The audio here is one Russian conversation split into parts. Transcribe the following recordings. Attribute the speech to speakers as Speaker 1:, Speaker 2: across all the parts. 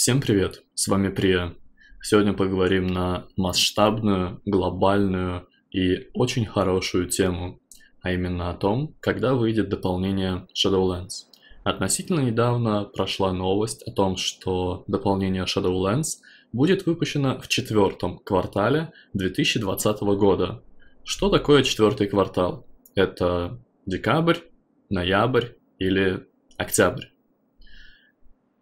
Speaker 1: Всем привет, с вами Прия. Сегодня поговорим на масштабную, глобальную и очень хорошую тему, а именно о том, когда выйдет дополнение Shadowlands. Относительно недавно прошла новость о том, что дополнение Shadowlands будет выпущено в четвертом квартале 2020 года. Что такое четвертый квартал? Это декабрь, ноябрь или октябрь.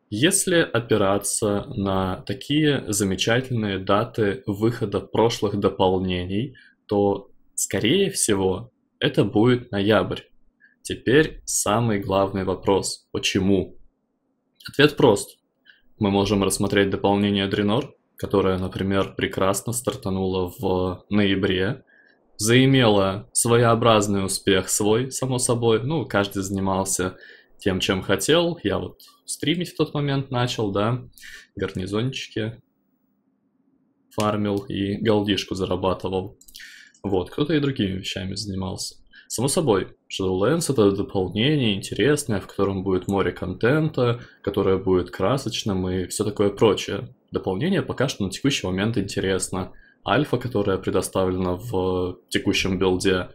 Speaker 1: Если опираться на такие замечательные даты выхода прошлых дополнений, то, скорее всего, это будет ноябрь. Теперь самый главный вопрос – почему? Ответ прост. Мы можем рассмотреть дополнение Дренор, которое, например, прекрасно стартануло в ноябре, заимела своеобразный успех свой, само собой, ну, каждый занимался тем, чем хотел. Я вот стримить в тот момент начал, да, гарнизончики фармил и голдишку зарабатывал. Вот, кто-то и другими вещами занимался. Само собой, Shadowlands это дополнение интересное, в котором будет море контента, которое будет красочным и все такое прочее. Дополнение пока что на текущий момент интересно. Альфа, которая предоставлена в текущем билде,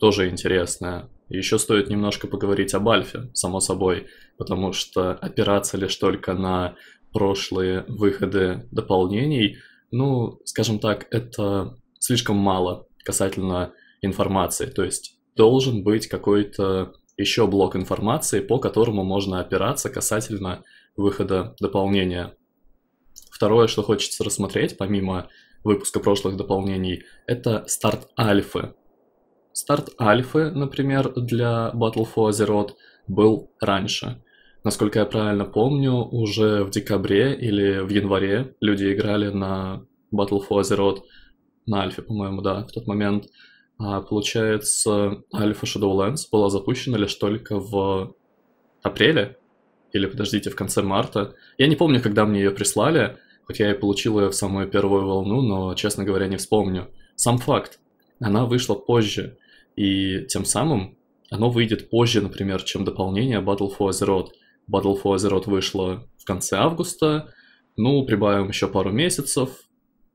Speaker 1: тоже интересная. Еще стоит немножко поговорить об Альфе, само собой, потому что опираться лишь только на прошлые выходы дополнений, ну, скажем так, это слишком мало касательно информации. То есть должен быть какой-то еще блок информации, по которому можно опираться касательно выхода дополнения. Второе, что хочется рассмотреть, помимо выпуска прошлых дополнений, это старт альфы. Старт альфы, например, для Battle for Azeroth был раньше. Насколько я правильно помню, уже в декабре или в январе люди играли на Battle for Azeroth, на альфе, по-моему, да, в тот момент. А, получается, альфа Shadowlands была запущена лишь только в апреле, или, подождите, в конце марта. Я не помню, когда мне ее прислали, хоть я и получил ее в самую первую волну, но, честно говоря, не вспомню. Сам факт, она вышла позже, и тем самым оно выйдет позже, например, чем дополнение Battle for Azeroth. Battle for Azeroth вышло в конце августа, ну, прибавим еще пару месяцев,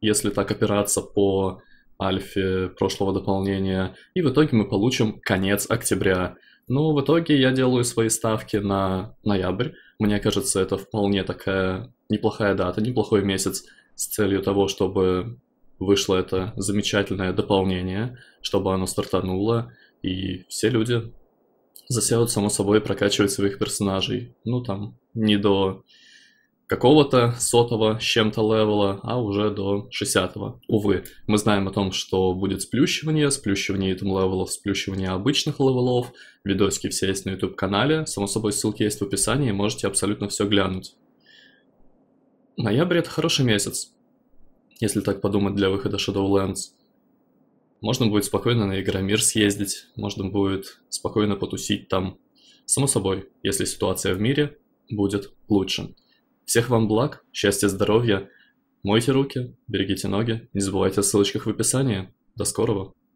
Speaker 1: если так опираться по альфе прошлого дополнения, и в итоге мы получим конец октября. Ну, в итоге я делаю свои ставки на ноябрь. Мне кажется, это вполне такая неплохая дата, неплохой месяц с целью того, чтобы вышло это замечательное дополнение, чтобы оно стартануло, и все люди засядут, само собой, прокачивать своих персонажей. Ну, там, не до какого-то сотого с чем-то левела, а уже до 60 -го. Увы, мы знаем о том, что будет сплющивание, сплющивание этим левелов, сплющивание обычных левелов. Видосики все есть на YouTube-канале. Само собой, ссылки есть в описании, можете абсолютно все глянуть. Ноябрь — это хороший месяц если так подумать, для выхода Shadowlands. Можно будет спокойно на Игромир съездить, можно будет спокойно потусить там. Само собой, если ситуация в мире будет лучше. Всех вам благ, счастья, здоровья. Мойте руки, берегите ноги, не забывайте о ссылочках в описании. До скорого!